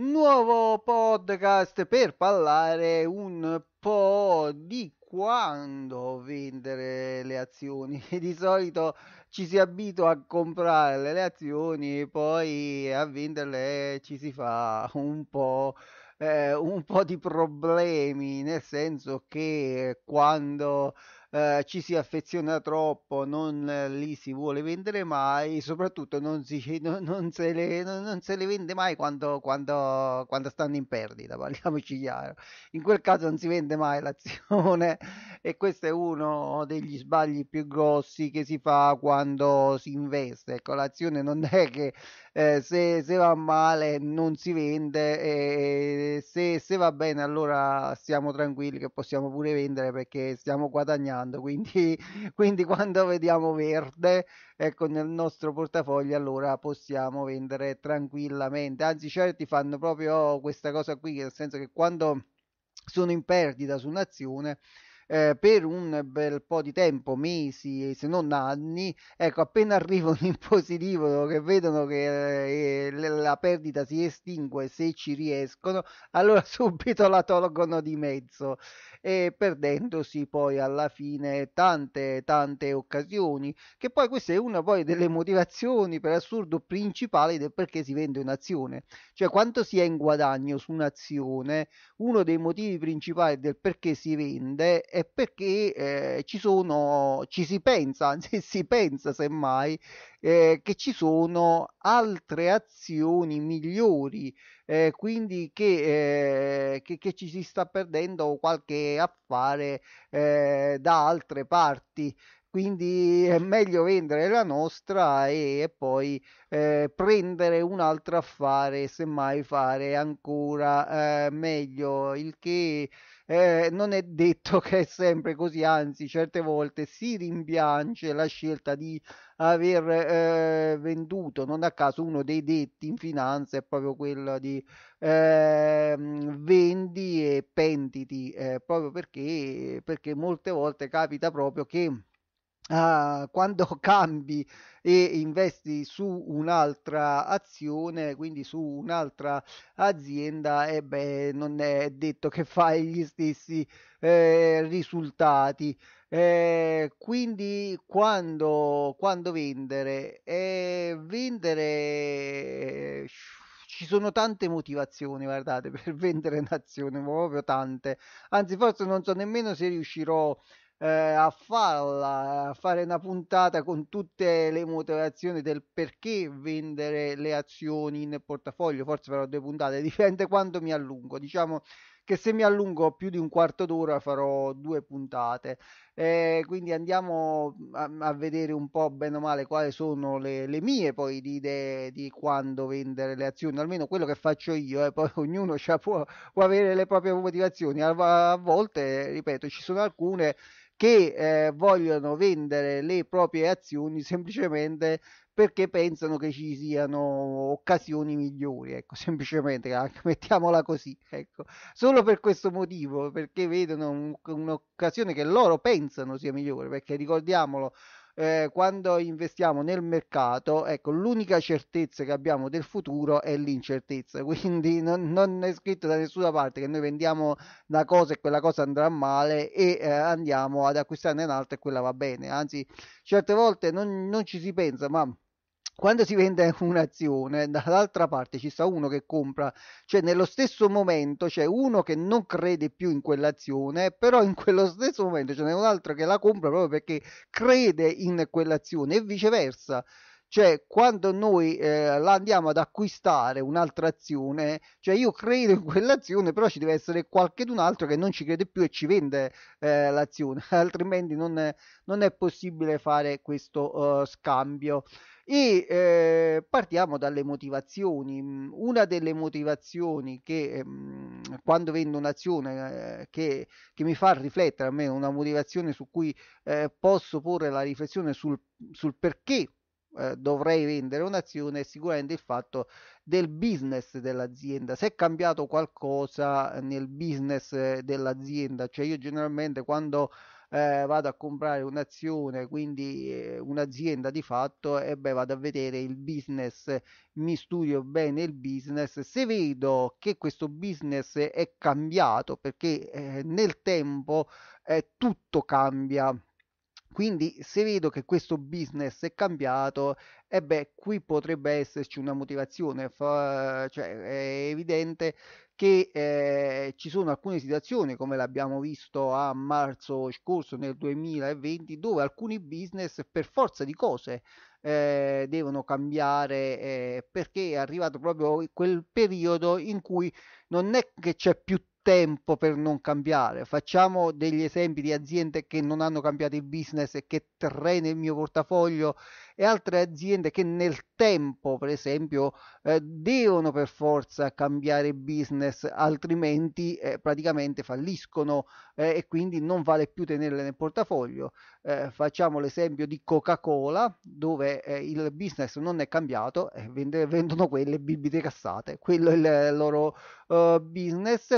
nuovo podcast per parlare un po' di quando vendere le azioni. Di solito ci si abitua a comprare le azioni e poi a venderle ci si fa un po'. Eh, un po' di problemi nel senso che quando eh, ci si affeziona troppo, non eh, li si vuole vendere mai, soprattutto non, si, non, non, se, le, non, non se, le, vende mai quando, quando, quando, stanno in perdita, parliamoci chiaro. In quel caso non si vende mai l'azione e questo è uno degli sbagli più grossi che si fa quando si investe. Ecco, l'azione non è che eh, se, se, va male non si vende e se, se, va bene allora siamo tranquilli che possiamo pure vendere perché stiamo guadagnando quindi, quindi quando vediamo verde ecco nel nostro portafoglio allora possiamo vendere tranquillamente anzi certi fanno proprio questa cosa qui nel senso che quando sono in perdita su un'azione eh, per un bel po' di tempo, mesi se non anni, ecco appena arrivano in positivo che vedono che eh, la perdita si estingue se ci riescono, allora subito la tolgono di mezzo e perdendosi poi alla fine tante tante occasioni che poi questa è una poi delle motivazioni per assurdo principali del perché si vende un'azione cioè quanto si è in guadagno su un'azione uno dei motivi principali del perché si vende è è perché eh, ci sono, ci si pensa, anzi si pensa semmai, eh, che ci sono altre azioni migliori, eh, quindi che, eh, che, che, ci si sta perdendo qualche affare eh, da altre parti quindi è meglio vendere la nostra e poi eh, prendere un altro affare, semmai fare ancora eh, meglio, il che eh, non è detto che è sempre così, anzi certe volte si rimpiange la scelta di aver eh, venduto, non a caso uno dei detti in finanza è proprio quello di ehm, vendi e pentiti, eh, proprio perché, perché molte volte capita proprio che Ah, quando cambi e investi su un'altra azione, quindi su un'altra azienda, e eh beh, non è detto che fai gli stessi eh, risultati. Eh, quindi quando, quando vendere? Eh, vendere ci sono tante motivazioni, guardate, per vendere un'azione, proprio tante. Anzi, forse non so nemmeno se riuscirò a eh, a farla, a fare una puntata con tutte le motivazioni del perché vendere le azioni in portafoglio, forse farò due puntate, dipende quando mi allungo, diciamo che se mi allungo più di un quarto d'ora farò due puntate. Eh, quindi andiamo a, a, vedere un po' bene o male quali sono le, le mie poi di idee di quando vendere le azioni, almeno quello che faccio io, eh, poi ognuno può, può, avere le proprie motivazioni, a, a volte, ripeto, ci sono alcune che eh, vogliono vendere le proprie azioni semplicemente perché pensano che ci siano occasioni migliori, ecco, semplicemente, ah, mettiamola così, ecco, solo per questo motivo, perché vedono un, un'occasione che loro pensano sia migliore, perché ricordiamolo, eh, quando investiamo nel mercato, ecco, l'unica certezza che abbiamo del futuro è l'incertezza, quindi non, non è scritto da nessuna parte che noi vendiamo una cosa e quella cosa andrà male e eh, andiamo ad acquistarne un'altra e quella va bene, anzi certe volte non, non ci si pensa, ma quando si vende un'azione, dall'altra parte ci sta uno che compra, cioè nello stesso momento c'è uno che non crede più in quell'azione, però in quello stesso momento ce n'è un altro che la compra proprio perché crede in quell'azione e viceversa. Cioè, quando noi eh, andiamo ad acquistare un'altra azione, cioè io credo in quell'azione, però ci deve essere qualcun altro che non ci crede più e ci vende eh, l'azione, altrimenti non è, non è, possibile fare questo uh, scambio. E eh, partiamo dalle motivazioni. Una delle motivazioni che mh, ehm, quando vendo un'azione eh, che, che, mi fa riflettere, a me una motivazione su cui eh, posso porre la riflessione sul, sul perché eh, dovrei vendere un'azione sicuramente il fatto del business dell'azienda, se è cambiato qualcosa eh, nel business eh, dell'azienda, cioè io generalmente quando eh, vado a comprare un'azione, quindi eh, un'azienda di fatto, e beh, vado a vedere il business, mi studio bene il business. Se vedo che questo business è cambiato perché nel tempo tutto cambia quindi se vedo che questo business è cambiato, e eh beh, qui potrebbe esserci una motivazione, fa, cioè è evidente che eh, ci sono alcune situazioni, come l'abbiamo visto a marzo scorso nel 2020, dove alcuni business per forza di cose eh, devono cambiare eh, perché è arrivato proprio quel periodo in cui non è che c'è più tempo per non cambiare. Facciamo degli esempi di aziende che non hanno cambiato il business e che terrei nel mio portafoglio e altre aziende che nel tempo, per esempio, eh, devono per forza cambiare business, altrimenti eh, praticamente falliscono eh, e quindi non vale più tenerle nel portafoglio. Eh, facciamo l'esempio di Coca-Cola, dove eh, il business non è cambiato, vende, vendono quelle bibite cassate, quello è il loro eh, business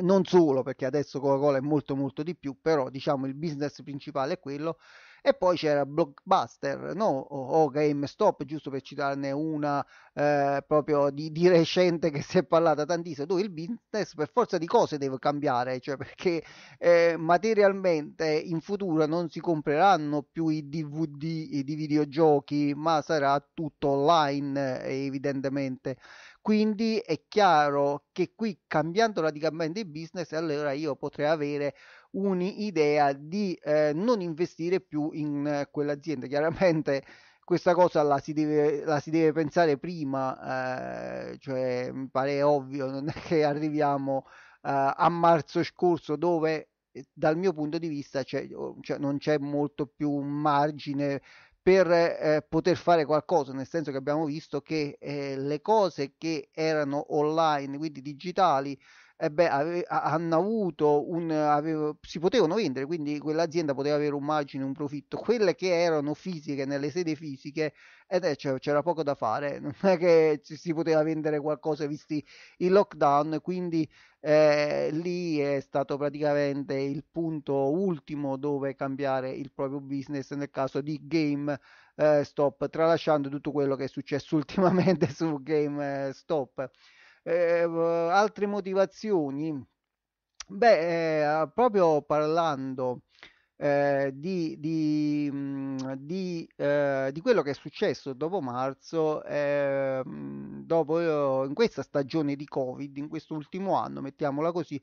non solo perché adesso Coca-Cola è molto molto di più, però diciamo il business principale è quello. E poi c'era Blockbuster, no? o, GameStop, giusto per citarne una eh, proprio di, di, recente che si è parlata tantissimo, dove il business per forza di cose deve cambiare, cioè perché eh, materialmente in futuro non si compreranno più i DVD di videogiochi, ma sarà tutto online eh, evidentemente. Quindi è chiaro che qui cambiando radicalmente il business, allora io potrei avere un'idea di eh, non investire più in eh, quell'azienda. Chiaramente questa cosa la si deve, la si deve pensare prima, eh, cioè mi pare ovvio, non è che arriviamo eh, a marzo scorso dove eh, dal mio punto di vista c'è, cioè, non c'è molto più margine per eh, poter fare qualcosa, nel senso che abbiamo visto che eh, le cose che erano online, quindi digitali, eh beh, ave- hanno avuto un, avevo, si potevano vendere, quindi quell'azienda poteva avere un margine, un profitto. Quelle che erano fisiche nelle sedi fisiche, ed è, cioè, c'era poco da fare, non è che ci si poteva vendere qualcosa visti i lockdown, quindi eh, lì è stato praticamente il punto ultimo dove cambiare il proprio business nel caso di GameStop, eh, tralasciando tutto quello che è successo ultimamente su GameStop. Eh, eh altre motivazioni? Beh, eh, proprio parlando eh, di, di, mm, di, eh, di, quello che è successo dopo marzo, eh, mm, dopo, eh, in questa stagione di Covid, in quest'ultimo anno, mettiamola così,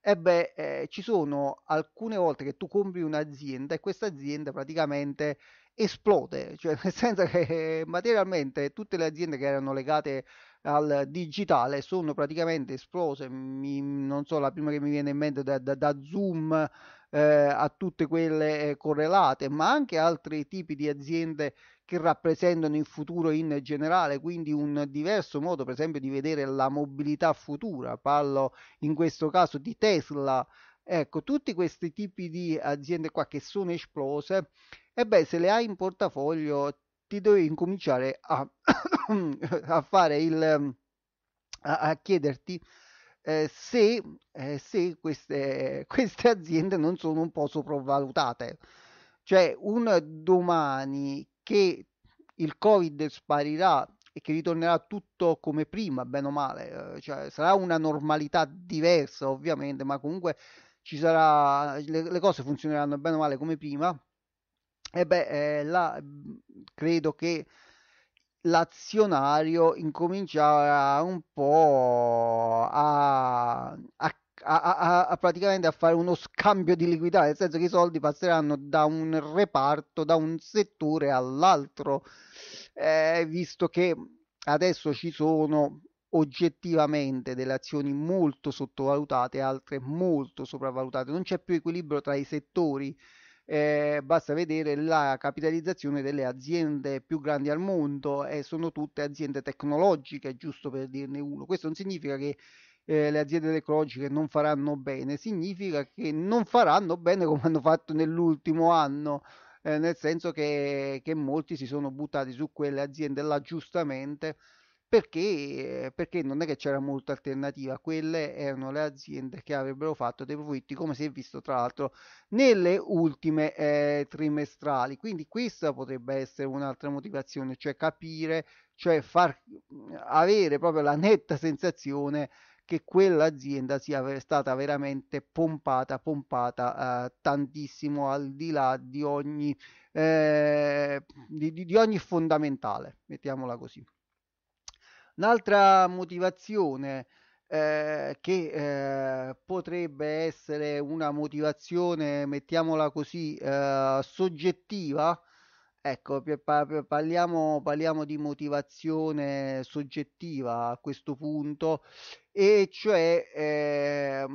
e eh beh, eh, ci sono alcune volte che tu compri un'azienda e questa azienda praticamente esplode, cioè nel senso che materialmente tutte le aziende che erano legate al digitale sono praticamente esplose, mi, non so, la prima che mi viene in mente da, da, da Zoom eh, a tutte quelle eh, correlate, ma anche altri tipi di aziende che rappresentano il futuro in generale, quindi un diverso modo per esempio di vedere la mobilità futura. Parlo in questo caso di Tesla. Ecco, tutti questi tipi di aziende qua che sono esplose, e beh, se le hai in portafoglio ti devi incominciare a, a fare il a, a chiederti eh, se, eh, se queste, queste, aziende non sono un po' sopravvalutate. Cioè un domani che il Covid sparirà e che ritornerà tutto come prima, bene o male, eh, cioè, sarà una normalità diversa ovviamente, ma comunque ci sarà, le, le cose funzioneranno bene o male come prima. E eh beh, eh, là, mm, credo che l'azionario incominciava un po' praticamente a fare uno scambio di liquidità, nel senso che i soldi passeranno da un reparto, da un settore all'altro, eh, visto che adesso ci sono oggettivamente delle azioni molto sottovalutate, altre molto sopravvalutate, non c'è più equilibrio tra i settori. Eh, basta vedere la capitalizzazione delle aziende più grandi al mondo e eh, sono tutte aziende tecnologiche, giusto per dirne uno. Questo non significa che eh, le aziende tecnologiche non faranno bene, significa che non faranno bene come hanno fatto nell'ultimo anno. Eh, nel senso che, che, molti si sono buttati su quelle aziende là giustamente perché, perché, non è che c'era molta alternativa, quelle erano le aziende che avrebbero fatto dei profitti come si è visto tra l'altro nelle ultime eh, trimestrali, quindi questa potrebbe essere un'altra motivazione, cioè capire cioè far mhmm, avere proprio la netta sensazione che quell'azienda sia stata veramente pompata, pompata eh, tantissimo al di là di ogni, eh, di, di ogni fondamentale, mettiamola così. Un'altra motivazione eh, che eh, potrebbe essere una motivazione, mettiamola così, eh, soggettiva, Ecco, parliamo, parliamo, di motivazione soggettiva a questo punto, e cioè eh,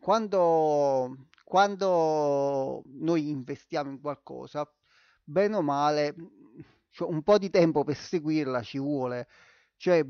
quando, quando, noi investiamo in qualcosa, bene o male, cioè un po' di tempo per seguirla ci vuole, cioè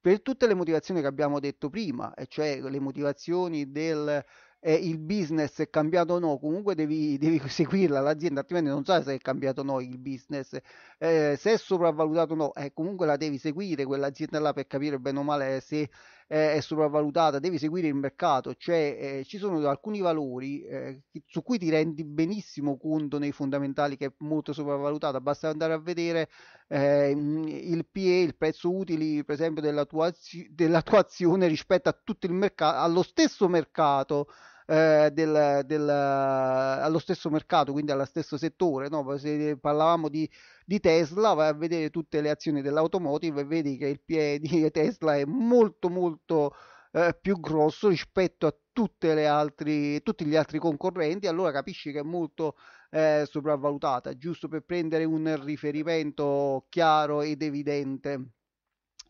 per tutte le motivazioni che abbiamo detto prima, e cioè le motivazioni del eh, il business è cambiato o no, comunque devi, devi seguirla l'azienda, altrimenti non sai se è cambiato o no il business, eh, se è sopravvalutato o no, eh, comunque la devi seguire quell'azienda là per capire bene o male se eh, è sopravvalutata, devi seguire il mercato, cioè eh, ci sono alcuni valori eh, su cui ti rendi benissimo conto nei fondamentali che è molto sopravvalutata, basta andare a vedere eh, mm, il PE, il prezzo utili per esempio della tua, della tua azione rispetto a tutto il mercato, allo stesso mercato. Eh, del, del, allo stesso mercato, quindi allo stesso settore. No? Se eh, parlavamo di di Tesla, vai a vedere tutte le azioni dell'automotive e vedi che il PE di Tesla è molto molto eh, più grosso rispetto a tutte le altri, tutti gli altri concorrenti, allora capisci che è molto eh, sopravvalutata, giusto per prendere un riferimento chiaro ed evidente.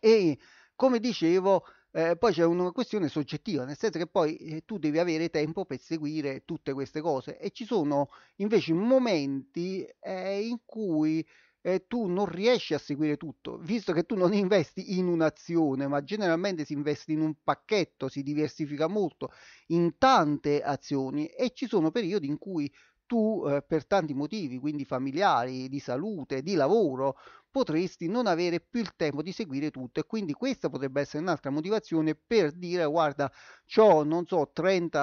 E come dicevo, eh, poi c'è una questione soggettiva, nel senso che poi eh, tu devi avere tempo per seguire tutte queste cose e ci sono invece momenti eh, in cui eh, tu non riesci a seguire tutto, visto che tu non investi in un'azione, ma generalmente si investe in un pacchetto, si diversifica molto in tante azioni e ci sono periodi in cui tu eh, per tanti motivi, quindi familiari, di salute, di lavoro, potresti non avere più il tempo di seguire tutto e quindi questa potrebbe essere un'altra motivazione per dire guarda, ho non so 30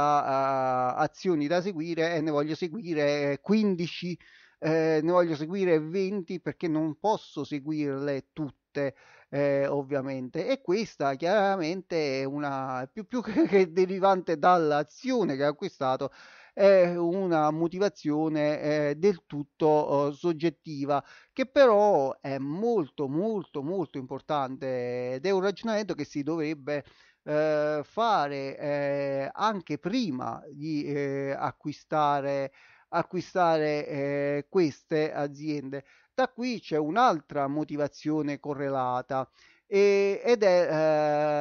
uh, azioni da seguire e ne voglio seguire 15 eh, eh, ne voglio seguire 20 perché non posso seguirle tutte. Eh, ovviamente e questa chiaramente è una più, più che derivante dall'azione che ha acquistato è una motivazione eh, del tutto eh, soggettiva che però è molto molto molto importante ed è un ragionamento che si dovrebbe eh, fare eh, anche prima di eh, acquistare acquistare eh, queste aziende. Da qui c'è un'altra motivazione correlata e, ed è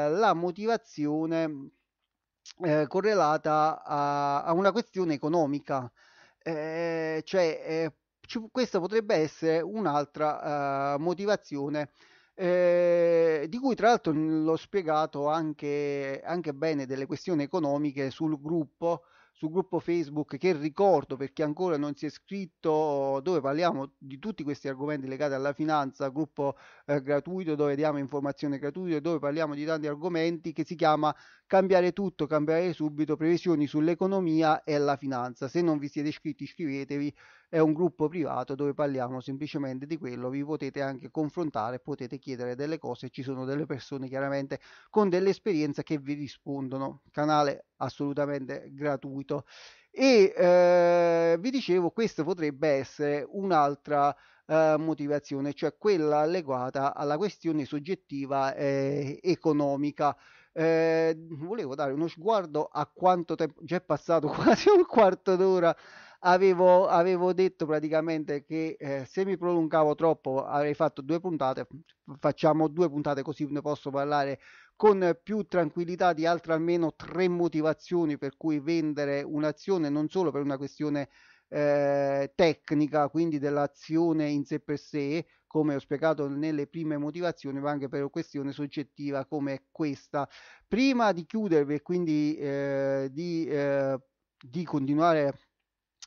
eh, la motivazione eh, correlata a, a, una questione economica, eh, cioè eh, ci, questa potrebbe essere un'altra eh, motivazione. Eh, di cui tra l'altro mm, l'ho spiegato anche, anche, bene delle questioni economiche sul gruppo sul gruppo Facebook che ricordo perché ancora non si è iscritto dove parliamo di tutti questi argomenti legati alla finanza, gruppo eh, gratuito dove diamo informazioni gratuite, dove parliamo di tanti argomenti che si chiama Cambiare tutto, cambiare subito, previsioni sull'economia e la finanza. Se non vi siete iscritti iscrivetevi è un gruppo privato dove parliamo semplicemente di quello, vi potete anche confrontare, potete chiedere delle cose, ci sono delle persone chiaramente con dell'esperienza che vi rispondono, canale assolutamente gratuito. E eh, vi dicevo, questa potrebbe essere un'altra eh, motivazione, cioè quella legata alla questione soggettiva eh, economica. Eh, volevo dare uno sguardo a quanto tempo, già è passato quasi un quarto d'ora avevo, avevo detto praticamente che eh, se mi prolungavo troppo avrei fatto due puntate, facciamo due puntate così ne posso parlare con più tranquillità di altre almeno tre motivazioni per cui vendere un'azione non solo per una questione eh, tecnica, quindi dell'azione in sé per sé, come ho spiegato nelle prime motivazioni, ma anche per una questione soggettiva come questa. Prima di chiudervi e quindi eh, di, eh, di continuare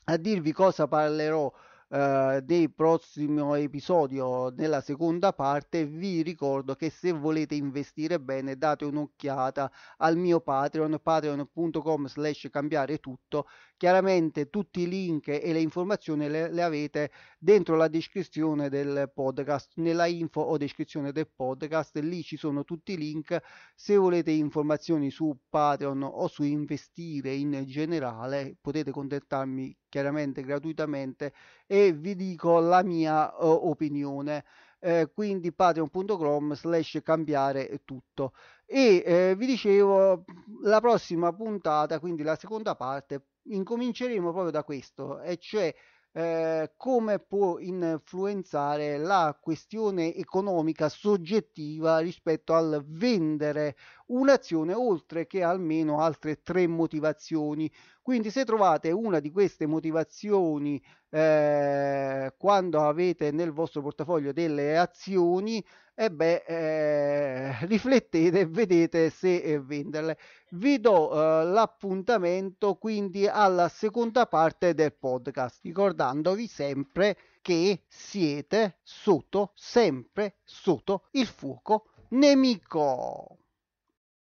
a dirvi cosa parlerò eh, dei prossimo episodio nella seconda parte vi ricordo che se volete investire bene date un'occhiata al mio patreon patreon.com slash cambiare tutto chiaramente tutti i link e le informazioni le, le, avete dentro la descrizione del podcast nella info o descrizione del podcast lì ci sono tutti i link se volete informazioni su patreon o su investire in generale potete contattarmi chiaramente gratuitamente e vi dico la mia uh, opinione. Eh, quindi patreon.com slash cambiare tutto e eh, vi dicevo la prossima puntata quindi la seconda parte incominceremo proprio da questo e cioè eh, come può influenzare la questione economica soggettiva rispetto al vendere un'azione oltre che almeno altre tre motivazioni. Quindi se trovate una di queste motivazioni eh, quando avete nel vostro portafoglio delle azioni, eh beh, eh, riflettete e vedete se eh, venderle. Vi do eh, l'appuntamento quindi alla seconda parte del podcast, ricordandovi sempre che siete sotto, sempre sotto il fuoco nemico.